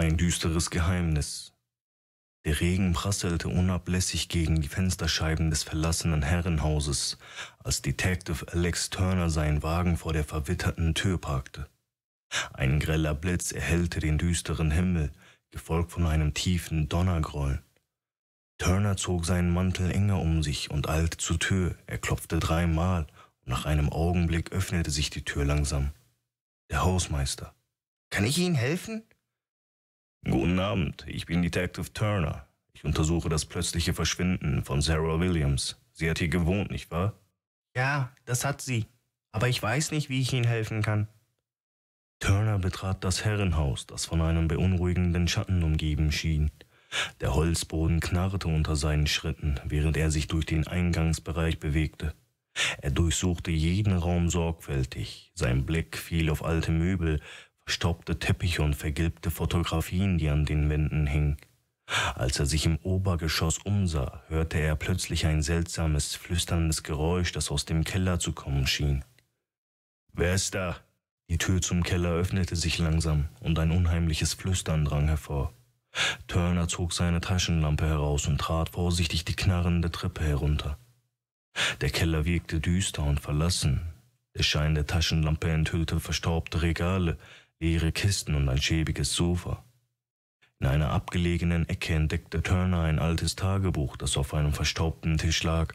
Ein düsteres Geheimnis. Der Regen prasselte unablässig gegen die Fensterscheiben des verlassenen Herrenhauses, als Detective Alex Turner seinen Wagen vor der verwitterten Tür parkte. Ein greller Blitz erhellte den düsteren Himmel, gefolgt von einem tiefen Donnergrollen. Turner zog seinen Mantel enger um sich und eilte zur Tür. Er klopfte dreimal und nach einem Augenblick öffnete sich die Tür langsam. Der Hausmeister. Kann ich Ihnen helfen? Guten Abend, ich bin Detective Turner. Ich untersuche das plötzliche Verschwinden von Sarah Williams. Sie hat hier gewohnt, nicht wahr? Ja, das hat sie. Aber ich weiß nicht, wie ich Ihnen helfen kann. Turner betrat das Herrenhaus, das von einem beunruhigenden Schatten umgeben schien. Der Holzboden knarrte unter seinen Schritten, während er sich durch den Eingangsbereich bewegte. Er durchsuchte jeden Raum sorgfältig, sein Blick fiel auf alte Möbel, staubte Teppiche und vergilbte Fotografien, die an den Wänden hingen. Als er sich im Obergeschoss umsah, hörte er plötzlich ein seltsames, flüsterndes Geräusch, das aus dem Keller zu kommen schien. Wer ist da? Die Tür zum Keller öffnete sich langsam und ein unheimliches Flüstern drang hervor. Turner zog seine Taschenlampe heraus und trat vorsichtig die knarrende Treppe herunter. Der Keller wirkte düster und verlassen. Der Schein der Taschenlampe enthüllte verstaubte Regale, leere Kisten und ein schäbiges Sofa. In einer abgelegenen Ecke entdeckte Turner ein altes Tagebuch, das auf einem verstaubten Tisch lag.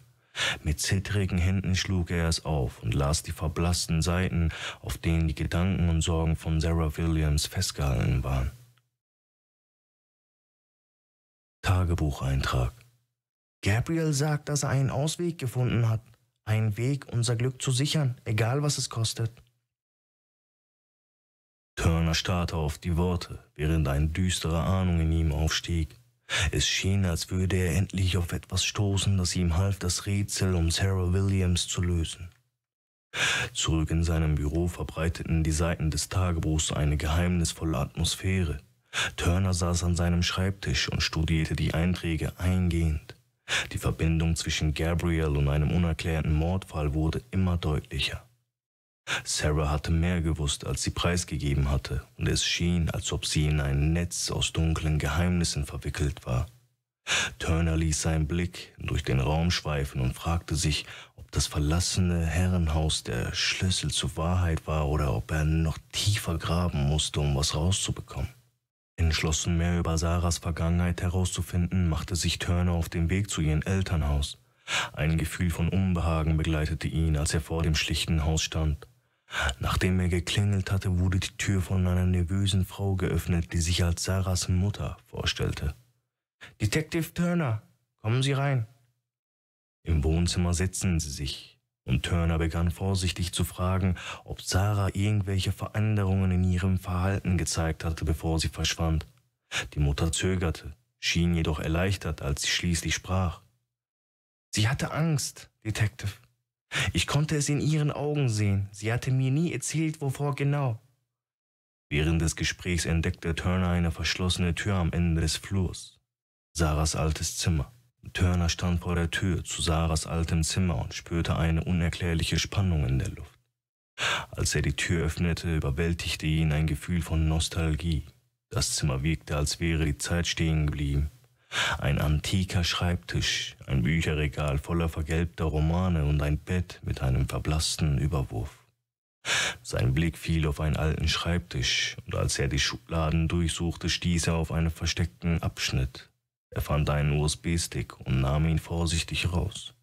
Mit zittrigen Händen schlug er es auf und las die verblassten Seiten, auf denen die Gedanken und Sorgen von Sarah Williams festgehalten waren. Tagebucheintrag Gabriel sagt, dass er einen Ausweg gefunden hat, einen Weg, unser Glück zu sichern, egal was es kostet. Körner starrte auf die Worte, während eine düstere Ahnung in ihm aufstieg. Es schien, als würde er endlich auf etwas stoßen, das ihm half, das Rätsel um Sarah Williams zu lösen. Zurück in seinem Büro verbreiteten die Seiten des Tagebuchs eine geheimnisvolle Atmosphäre. Turner saß an seinem Schreibtisch und studierte die Einträge eingehend. Die Verbindung zwischen Gabriel und einem unerklärten Mordfall wurde immer deutlicher. Sarah hatte mehr gewusst, als sie preisgegeben hatte, und es schien, als ob sie in ein Netz aus dunklen Geheimnissen verwickelt war. Turner ließ seinen Blick durch den Raum schweifen und fragte sich, ob das verlassene Herrenhaus der Schlüssel zur Wahrheit war oder ob er noch tiefer graben musste, um was rauszubekommen. Entschlossen, mehr über Sarahs Vergangenheit herauszufinden, machte sich Turner auf den Weg zu ihrem Elternhaus. Ein Gefühl von Unbehagen begleitete ihn, als er vor dem schlichten Haus stand. Nachdem er geklingelt hatte, wurde die Tür von einer nervösen Frau geöffnet, die sich als Sarahs Mutter vorstellte. Detective Turner, kommen Sie rein. Im Wohnzimmer setzten sie sich, und Turner begann vorsichtig zu fragen, ob Sarah irgendwelche Veränderungen in ihrem Verhalten gezeigt hatte, bevor sie verschwand. Die Mutter zögerte, schien jedoch erleichtert, als sie schließlich sprach. Sie hatte Angst, Detective. Ich konnte es in ihren Augen sehen. Sie hatte mir nie erzählt, wovor genau. Während des Gesprächs entdeckte Turner eine verschlossene Tür am Ende des Flurs. Sarahs altes Zimmer. Turner stand vor der Tür zu Sarahs altem Zimmer und spürte eine unerklärliche Spannung in der Luft. Als er die Tür öffnete, überwältigte ihn ein Gefühl von Nostalgie. Das Zimmer wirkte, als wäre die Zeit stehen geblieben ein antiker Schreibtisch, ein Bücherregal voller vergelbter Romane und ein Bett mit einem verblassten Überwurf. Sein Blick fiel auf einen alten Schreibtisch, und als er die Schubladen durchsuchte, stieß er auf einen versteckten Abschnitt. Er fand einen USB-Stick und nahm ihn vorsichtig raus.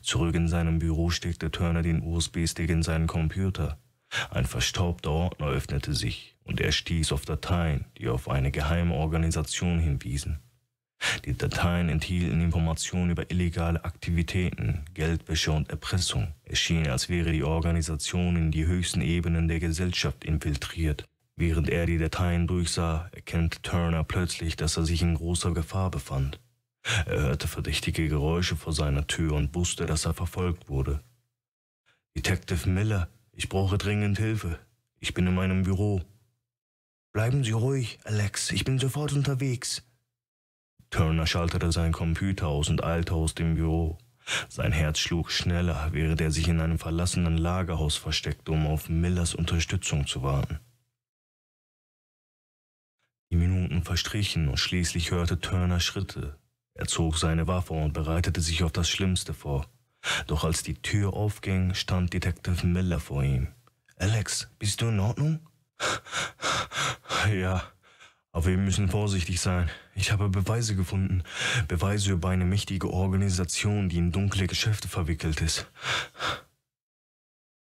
Zurück in seinem Büro steckte Turner den USB-Stick in seinen Computer. Ein verstaubter Ordner öffnete sich, und er stieß auf Dateien, die auf eine geheime Organisation hinwiesen. Die Dateien enthielten Informationen über illegale Aktivitäten, Geldwäsche und Erpressung. Es schien, als wäre die Organisation in die höchsten Ebenen der Gesellschaft infiltriert. Während er die Dateien durchsah, erkannte Turner plötzlich, dass er sich in großer Gefahr befand. Er hörte verdächtige Geräusche vor seiner Tür und wusste, dass er verfolgt wurde. Detective Miller, ich brauche dringend Hilfe. Ich bin in meinem Büro. Bleiben Sie ruhig, Alex, ich bin sofort unterwegs. Turner schaltete seinen Computer aus und eilte aus dem Büro. Sein Herz schlug schneller, während er sich in einem verlassenen Lagerhaus versteckte, um auf Millers Unterstützung zu warten. Die Minuten verstrichen und schließlich hörte Turner Schritte. Er zog seine Waffe und bereitete sich auf das Schlimmste vor. Doch als die Tür aufging, stand Detective Miller vor ihm. Alex, bist du in Ordnung? ja, aber wir müssen vorsichtig sein. Ich habe Beweise gefunden. Beweise über eine mächtige Organisation, die in dunkle Geschäfte verwickelt ist.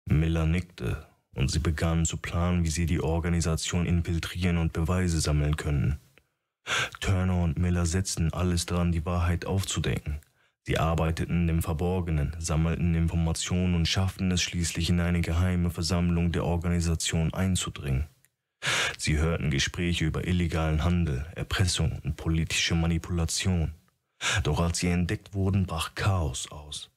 Miller nickte und sie begannen zu planen, wie sie die Organisation infiltrieren und Beweise sammeln können. Turner und Miller setzten alles daran, die Wahrheit aufzudecken. Sie arbeiteten im Verborgenen, sammelten Informationen und schafften es schließlich in eine geheime Versammlung der Organisation einzudringen. Sie hörten Gespräche über illegalen Handel, Erpressung und politische Manipulation. Doch als sie entdeckt wurden, brach Chaos aus.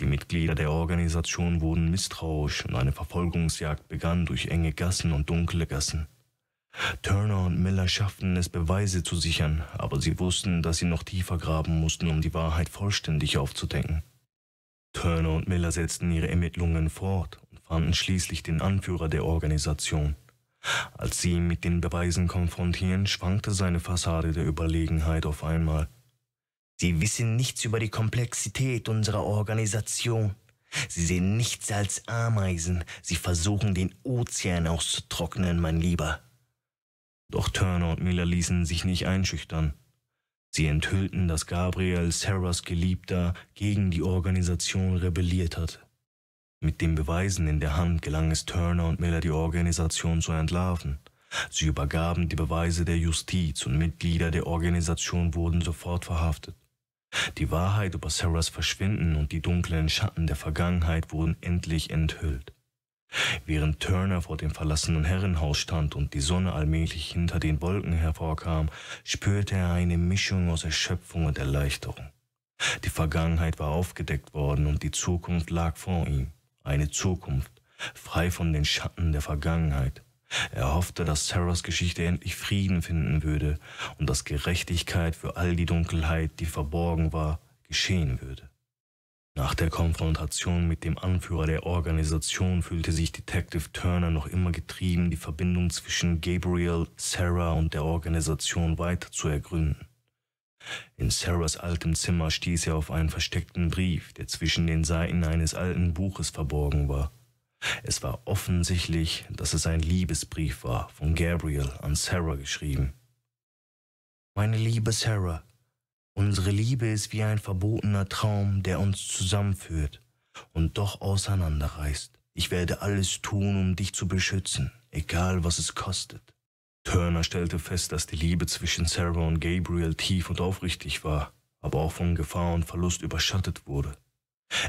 Die Mitglieder der Organisation wurden misstrauisch und eine Verfolgungsjagd begann durch enge Gassen und dunkle Gassen. Turner und Miller schafften es, Beweise zu sichern, aber sie wussten, dass sie noch tiefer graben mussten, um die Wahrheit vollständig aufzudecken. Turner und Miller setzten ihre Ermittlungen fort und fanden schließlich den Anführer der Organisation – als sie ihn mit den Beweisen konfrontieren, schwankte seine Fassade der Überlegenheit auf einmal. Sie wissen nichts über die Komplexität unserer Organisation. Sie sehen nichts als Ameisen. Sie versuchen, den Ozean auszutrocknen, mein Lieber. Doch Turner und Miller ließen sich nicht einschüchtern. Sie enthüllten, dass Gabriel, Sarahs Geliebter, gegen die Organisation rebelliert hatte. Mit den Beweisen in der Hand gelang es Turner und Miller, die Organisation zu entlarven. Sie übergaben die Beweise der Justiz und Mitglieder der Organisation wurden sofort verhaftet. Die Wahrheit über Sarahs Verschwinden und die dunklen Schatten der Vergangenheit wurden endlich enthüllt. Während Turner vor dem verlassenen Herrenhaus stand und die Sonne allmählich hinter den Wolken hervorkam, spürte er eine Mischung aus Erschöpfung und Erleichterung. Die Vergangenheit war aufgedeckt worden und die Zukunft lag vor ihm eine Zukunft, frei von den Schatten der Vergangenheit. Er hoffte, dass Sarahs Geschichte endlich Frieden finden würde und dass Gerechtigkeit für all die Dunkelheit, die verborgen war, geschehen würde. Nach der Konfrontation mit dem Anführer der Organisation fühlte sich Detective Turner noch immer getrieben, die Verbindung zwischen Gabriel, Sarah und der Organisation weiter zu ergründen. In Sarahs altem Zimmer stieß er auf einen versteckten Brief, der zwischen den Seiten eines alten Buches verborgen war. Es war offensichtlich, dass es ein Liebesbrief war, von Gabriel an Sarah geschrieben. Meine liebe Sarah, unsere Liebe ist wie ein verbotener Traum, der uns zusammenführt und doch auseinanderreißt. Ich werde alles tun, um dich zu beschützen, egal was es kostet. Turner stellte fest, dass die Liebe zwischen Sarah und Gabriel tief und aufrichtig war, aber auch von Gefahr und Verlust überschattet wurde.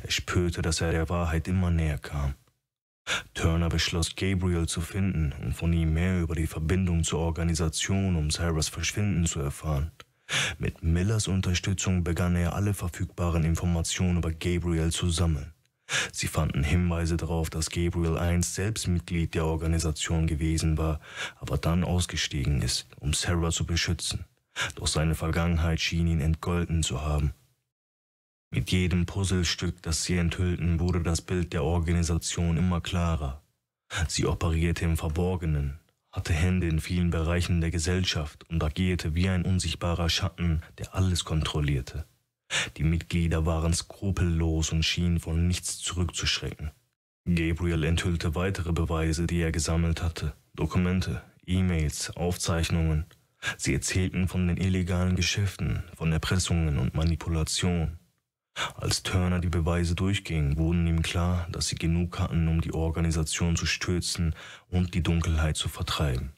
Er spürte, dass er der Wahrheit immer näher kam. Turner beschloss, Gabriel zu finden, und von ihm mehr über die Verbindung zur Organisation um Sarahs Verschwinden zu erfahren. Mit Millers Unterstützung begann er alle verfügbaren Informationen über Gabriel zu sammeln. Sie fanden Hinweise darauf, dass Gabriel einst selbst Mitglied der Organisation gewesen war, aber dann ausgestiegen ist, um Sarah zu beschützen. Doch seine Vergangenheit schien ihn entgolten zu haben. Mit jedem Puzzlestück, das sie enthüllten, wurde das Bild der Organisation immer klarer. Sie operierte im Verborgenen, hatte Hände in vielen Bereichen der Gesellschaft und agierte wie ein unsichtbarer Schatten, der alles kontrollierte. Die Mitglieder waren skrupellos und schienen von nichts zurückzuschrecken. Gabriel enthüllte weitere Beweise, die er gesammelt hatte. Dokumente, E-Mails, Aufzeichnungen. Sie erzählten von den illegalen Geschäften, von Erpressungen und Manipulation. Als Turner die Beweise durchging, wurden ihm klar, dass sie genug hatten, um die Organisation zu stürzen und die Dunkelheit zu vertreiben.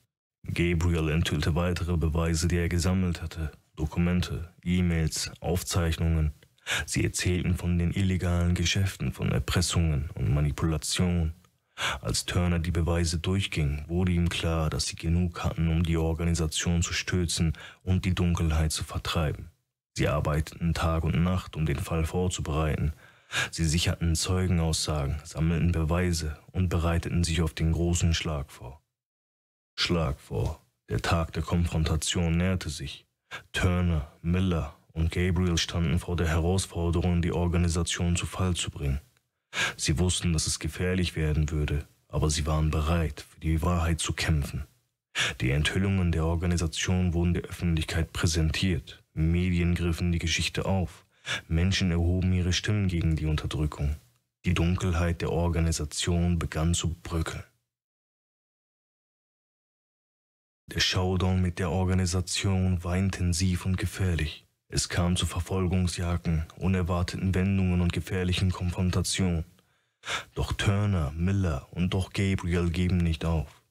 Gabriel enthüllte weitere Beweise, die er gesammelt hatte. Dokumente, E-Mails, Aufzeichnungen. Sie erzählten von den illegalen Geschäften, von Erpressungen und Manipulation. Als Turner die Beweise durchging, wurde ihm klar, dass sie genug hatten, um die Organisation zu stürzen und die Dunkelheit zu vertreiben. Sie arbeiteten Tag und Nacht, um den Fall vorzubereiten. Sie sicherten Zeugenaussagen, sammelten Beweise und bereiteten sich auf den großen Schlag vor. Schlag vor. Der Tag der Konfrontation näherte sich. Turner, Miller und Gabriel standen vor der Herausforderung, die Organisation zu Fall zu bringen. Sie wussten, dass es gefährlich werden würde, aber sie waren bereit, für die Wahrheit zu kämpfen. Die Enthüllungen der Organisation wurden der Öffentlichkeit präsentiert, Medien griffen die Geschichte auf, Menschen erhoben ihre Stimmen gegen die Unterdrückung. Die Dunkelheit der Organisation begann zu bröckeln. Der Showdown mit der Organisation war intensiv und gefährlich. Es kam zu Verfolgungsjagden, unerwarteten Wendungen und gefährlichen Konfrontationen. Doch Turner, Miller und doch Gabriel geben nicht auf.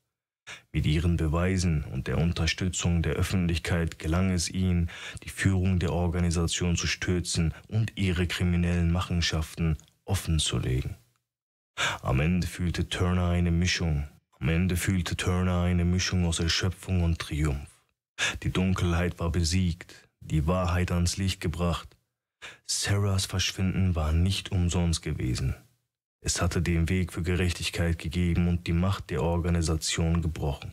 Mit ihren Beweisen und der Unterstützung der Öffentlichkeit gelang es ihnen, die Führung der Organisation zu stürzen und ihre kriminellen Machenschaften offenzulegen. Am Ende fühlte Turner eine Mischung am Ende fühlte Turner eine Mischung aus Erschöpfung und Triumph. Die Dunkelheit war besiegt, die Wahrheit ans Licht gebracht. Sarahs Verschwinden war nicht umsonst gewesen. Es hatte den Weg für Gerechtigkeit gegeben und die Macht der Organisation gebrochen.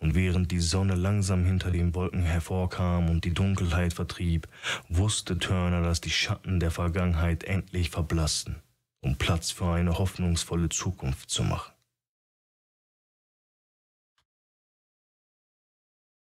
Und während die Sonne langsam hinter den Wolken hervorkam und die Dunkelheit vertrieb, wusste Turner, dass die Schatten der Vergangenheit endlich verblassten, um Platz für eine hoffnungsvolle Zukunft zu machen.